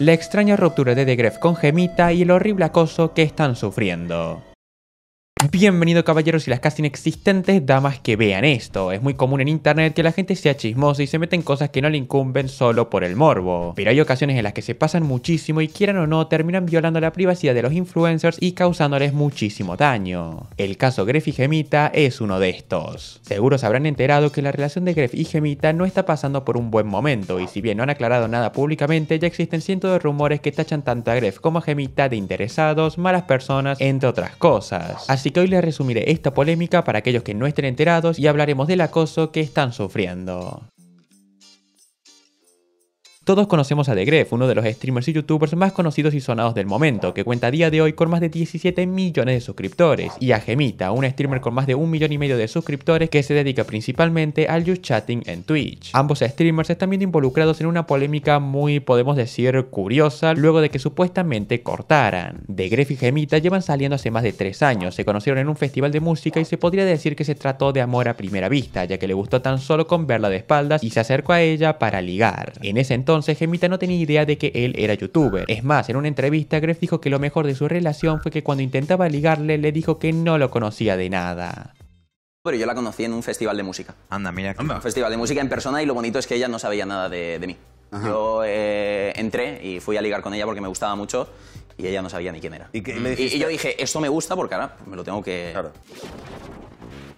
la extraña ruptura de The con Gemita y el horrible acoso que están sufriendo. Bienvenido caballeros y las casi inexistentes damas que vean esto. Es muy común en internet que la gente sea chismosa y se mete en cosas que no le incumben solo por el morbo. Pero hay ocasiones en las que se pasan muchísimo y quieran o no terminan violando la privacidad de los influencers y causándoles muchísimo daño. El caso Greff y Gemita es uno de estos. Seguros habrán enterado que la relación de Greff y Gemita no está pasando por un buen momento y si bien no han aclarado nada públicamente ya existen cientos de rumores que tachan tanto a Greff como a Gemita de interesados, malas personas, entre otras cosas. Así que hoy les resumiré esta polémica para aquellos que no estén enterados y hablaremos del acoso que están sufriendo. Todos conocemos a Gref, uno de los streamers y youtubers más conocidos y sonados del momento, que cuenta a día de hoy con más de 17 millones de suscriptores, y a Gemita, un streamer con más de un millón y medio de suscriptores que se dedica principalmente al just chatting en Twitch. Ambos streamers están viendo involucrados en una polémica muy, podemos decir, curiosa, luego de que supuestamente cortaran. TheGrefg y Gemita llevan saliendo hace más de 3 años, se conocieron en un festival de música y se podría decir que se trató de amor a primera vista, ya que le gustó tan solo con verla de espaldas y se acercó a ella para ligar. En ese entonces entonces Gemita no tenía idea de que él era youtuber. Es más, en una entrevista Gref dijo que lo mejor de su relación fue que cuando intentaba ligarle le dijo que no lo conocía de nada. Pero yo la conocí en un festival de música. Anda, mira. Un festival de música en persona y lo bonito es que ella no sabía nada de, mí. Yo eh, entré y fui a ligar con ella porque me gustaba mucho y ella no sabía ni quién era. Y, mm. y yo dije, esto me gusta porque ahora me lo tengo que... Claro.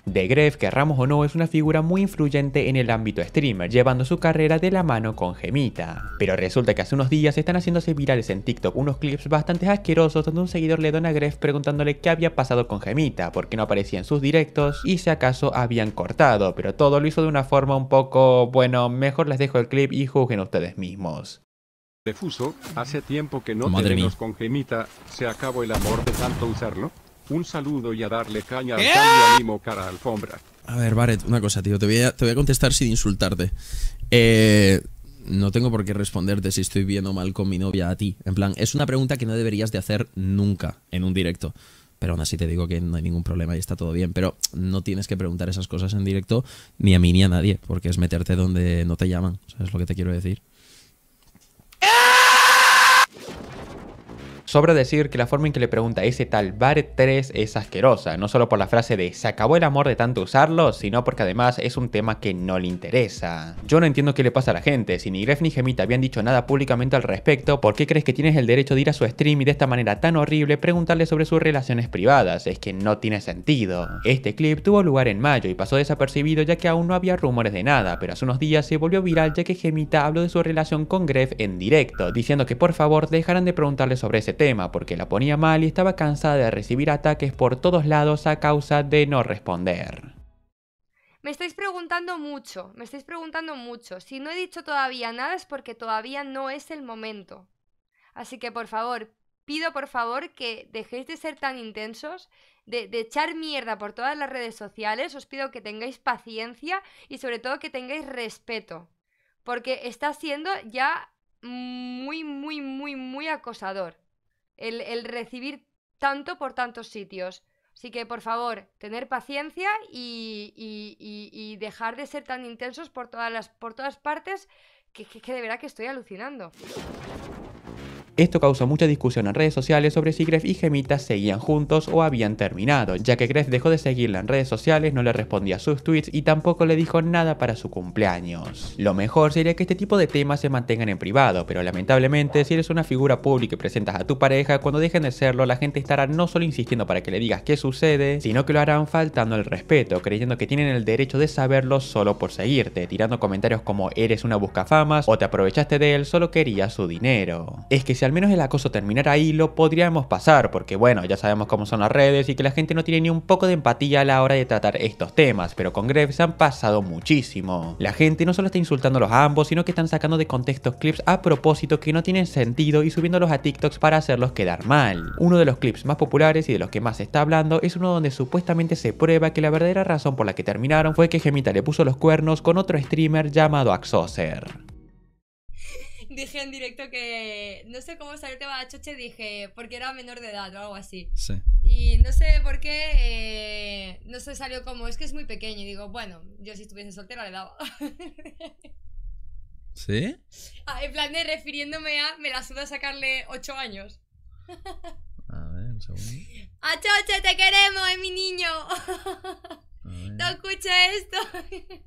De Gref, querramos o no, es una figura muy influyente en el ámbito streamer, llevando su carrera de la mano con Gemita. Pero resulta que hace unos días están haciéndose virales en TikTok unos clips bastante asquerosos donde un seguidor le dona a Gref preguntándole qué había pasado con Gemita, por qué no aparecía en sus directos y si acaso habían cortado, pero todo lo hizo de una forma un poco, bueno, mejor les dejo el clip y juzguen ustedes mismos. Defuso, hace tiempo que no Madre tenemos con Gemita, se acabó el amor de tanto usarlo. Un saludo y a darle caña al ánimo ¡Eh! cara alfombra. A ver, Barret, una cosa, tío. Te voy a, te voy a contestar sin insultarte. Eh, no tengo por qué responderte si estoy bien o mal con mi novia a ti. En plan, es una pregunta que no deberías de hacer nunca en un directo. Pero aún así te digo que no hay ningún problema y está todo bien. Pero no tienes que preguntar esas cosas en directo ni a mí ni a nadie, porque es meterte donde no te llaman. ¿Sabes lo que te quiero decir? Sobra decir que la forma en que le pregunta ese tal Bar 3 es asquerosa, no solo por la frase de se acabó el amor de tanto usarlo, sino porque además es un tema que no le interesa. Yo no entiendo qué le pasa a la gente, si ni Gref ni Gemita habían dicho nada públicamente al respecto, ¿por qué crees que tienes el derecho de ir a su stream y de esta manera tan horrible preguntarle sobre sus relaciones privadas? Es que no tiene sentido. Este clip tuvo lugar en mayo y pasó desapercibido ya que aún no había rumores de nada, pero hace unos días se volvió viral ya que Gemita habló de su relación con Gref en directo, diciendo que por favor dejaran de preguntarle sobre ese tema porque la ponía mal y estaba cansada de recibir ataques por todos lados a causa de no responder. Me estáis preguntando mucho, me estáis preguntando mucho. Si no he dicho todavía nada es porque todavía no es el momento. Así que por favor, pido por favor que dejéis de ser tan intensos, de, de, echar mierda por todas las redes sociales, os pido que tengáis paciencia y sobre todo que tengáis respeto, porque está siendo ya muy, muy, muy, muy acosador el, recibir tanto por tantos sitios. Así que, por favor, tener paciencia y, y, dejar de ser tan intensos por todas, las, por todas partes, que, que, que de verdad que estoy alucinando. Esto causó mucha discusión en redes sociales sobre si Gref y Gemita seguían juntos o habían terminado, ya que Gref dejó de seguirla en redes sociales, no le respondía a sus tweets y tampoco le dijo nada para su cumpleaños. Lo mejor sería que este tipo de temas se mantengan en privado, pero lamentablemente si eres una figura pública y presentas a tu pareja, cuando dejen de serlo la gente estará no solo insistiendo para que le digas qué sucede, sino que lo harán faltando el respeto, creyendo que tienen el derecho de saberlo solo por seguirte, tirando comentarios como eres una buscafamas o te aprovechaste de él, solo quería su dinero. Es que si al menos el acoso terminara ahí, lo podríamos pasar, porque bueno, ya sabemos cómo son las redes y que la gente no tiene ni un poco de empatía a la hora de tratar estos temas, pero con se han pasado muchísimo. La gente no solo está insultando a ambos, sino que están sacando de contexto clips a propósito que no tienen sentido y subiéndolos a TikToks para hacerlos quedar mal. Uno de los clips más populares y de los que más se está hablando es uno donde supuestamente se prueba que la verdadera razón por la que terminaron fue que Gemita le puso los cuernos con otro streamer llamado Axoser dije en directo que no sé cómo salió el tema de Choche, dije porque era menor de edad o algo así. Sí. Y no sé por qué, eh, no sé, salió como, es que es muy pequeño. Y digo, bueno, yo si estuviese soltera le daba. ¿Sí? Ah, en plan de refiriéndome a, me la suda sacarle 8 años. A ver, un segundo. ¡A te queremos, es mi niño! ¡No escucha esto!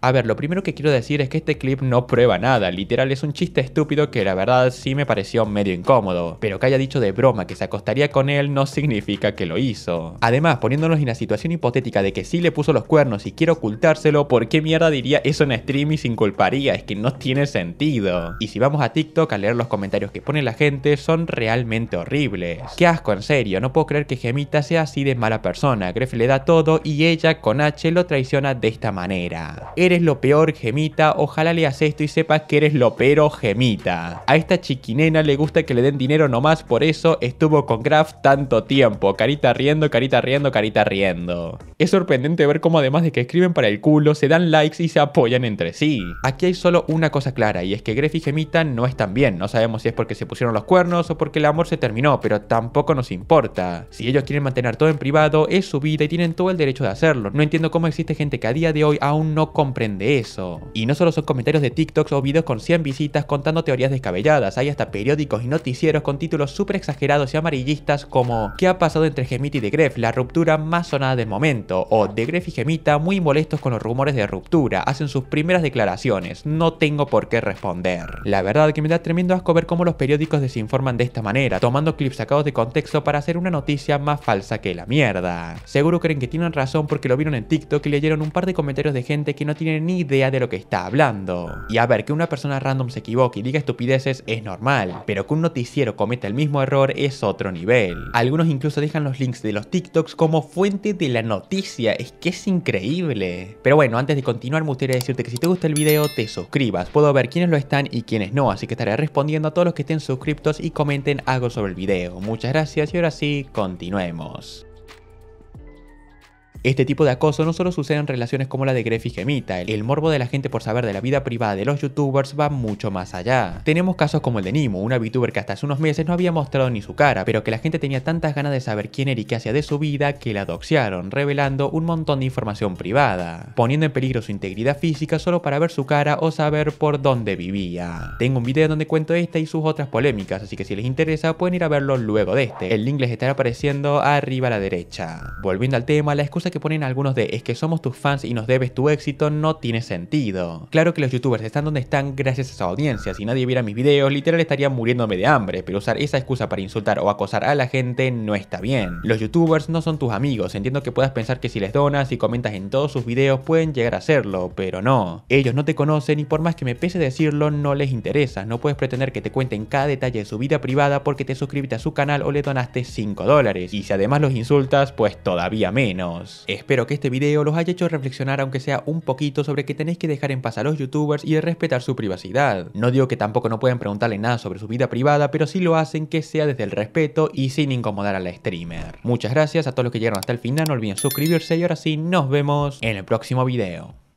A ver, lo primero que quiero decir es que este clip no prueba nada, literal es un chiste estúpido que la verdad sí me pareció medio incómodo, pero que haya dicho de broma que se acostaría con él no significa que lo hizo. Además, poniéndonos en la situación hipotética de que sí le puso los cuernos y quiere ocultárselo, ¿por qué mierda diría eso en stream y sin culparía? Es que no tiene sentido. Y si vamos a TikTok a leer los comentarios que pone la gente, son realmente horribles. Qué asco, en serio, no puedo creer que Gemita sea así de mala persona. Gref le da todo y ella con H lo traiciona de esta manera eres lo peor, gemita, ojalá leas esto y sepas que eres lo pero, gemita. A esta chiquinena le gusta que le den dinero nomás, por eso estuvo con Graf tanto tiempo. Carita riendo, carita riendo, carita riendo. Es sorprendente ver cómo además de que escriben para el culo, se dan likes y se apoyan entre sí. Aquí hay solo una cosa clara, y es que Gref y Gemita no están bien. No sabemos si es porque se pusieron los cuernos o porque el amor se terminó, pero tampoco nos importa. Si ellos quieren mantener todo en privado, es su vida y tienen todo el derecho de hacerlo. No entiendo cómo existe gente que a día de hoy aún no comprende de eso. Y no solo son comentarios de TikToks o videos con 100 visitas contando teorías descabelladas, hay hasta periódicos y noticieros con títulos súper exagerados y amarillistas como ¿Qué ha pasado entre Gemita y Degref La ruptura más sonada del momento. O Degref y Gemita muy molestos con los rumores de ruptura, hacen sus primeras declaraciones, no tengo por qué responder. La verdad que me da tremendo asco ver cómo los periódicos desinforman de esta manera, tomando clips sacados de contexto para hacer una noticia más falsa que la mierda. Seguro creen que tienen razón porque lo vieron en TikTok y leyeron un par de comentarios de gente que no tiene ni idea de lo que está hablando. Y a ver, que una persona random se equivoque y diga estupideces es normal, pero que un noticiero cometa el mismo error es otro nivel. Algunos incluso dejan los links de los TikToks como fuente de la noticia, es que es increíble. Pero bueno, antes de continuar me gustaría decirte que si te gusta el video te suscribas, puedo ver quiénes lo están y quiénes no, así que estaré respondiendo a todos los que estén suscriptos y comenten algo sobre el video. Muchas gracias y ahora sí, continuemos. Este tipo de acoso no solo sucede en relaciones como la de Greffy Gemita, el morbo de la gente por saber de la vida privada de los youtubers va mucho más allá. Tenemos casos como el de Nimo, una VTuber que hasta hace unos meses no había mostrado ni su cara, pero que la gente tenía tantas ganas de saber quién era y qué hacía de su vida que la doxiaron, revelando un montón de información privada, poniendo en peligro su integridad física solo para ver su cara o saber por dónde vivía. Tengo un video donde cuento esta y sus otras polémicas, así que si les interesa pueden ir a verlo luego de este. El link les estará apareciendo arriba a la derecha. Volviendo al tema, la excusa que ponen algunos de es que somos tus fans y nos debes tu éxito no tiene sentido. Claro que los youtubers están donde están gracias a esa audiencia, si nadie viera mis videos literal estaría muriéndome de hambre, pero usar esa excusa para insultar o acosar a la gente no está bien. Los youtubers no son tus amigos, entiendo que puedas pensar que si les donas y comentas en todos sus videos pueden llegar a serlo, pero no. Ellos no te conocen y por más que me pese decirlo no les interesa, no puedes pretender que te cuenten cada detalle de su vida privada porque te suscribiste a su canal o le donaste 5 dólares, y si además los insultas pues todavía menos. Espero que este video los haya hecho reflexionar aunque sea un poquito sobre que tenéis que dejar en paz a los youtubers y respetar su privacidad. No digo que tampoco no puedan preguntarle nada sobre su vida privada, pero si lo hacen que sea desde el respeto y sin incomodar a la streamer. Muchas gracias a todos los que llegaron hasta el final, no olviden suscribirse y ahora sí, nos vemos en el próximo video.